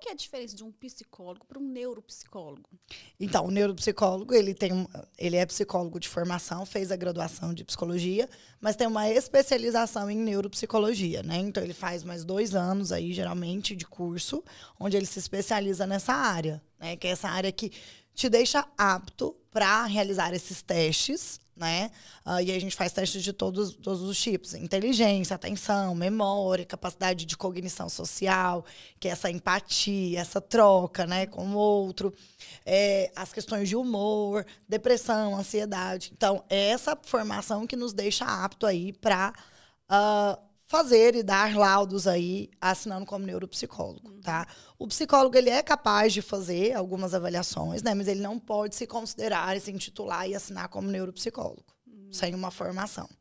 que é a diferença de um psicólogo para um neuropsicólogo? Então, o neuropsicólogo, ele tem ele é psicólogo de formação, fez a graduação de psicologia, mas tem uma especialização em neuropsicologia, né? Então ele faz mais dois anos aí, geralmente, de curso, onde ele se especializa nessa área, né? Que é essa área que te deixa apto para realizar esses testes né? Uh, e a gente faz testes de todos, todos os tipos: inteligência, atenção, memória, capacidade de cognição social, que é essa empatia, essa troca, né, com o outro, é, as questões de humor, depressão, ansiedade. Então, é essa formação que nos deixa apto aí para uh, ah, fazer e dar laudos aí assinando como neuropsicólogo, uhum. tá? O psicólogo ele é capaz de fazer algumas avaliações, né, mas ele não pode se considerar e se intitular e assinar como neuropsicólogo hum. sem uma formação.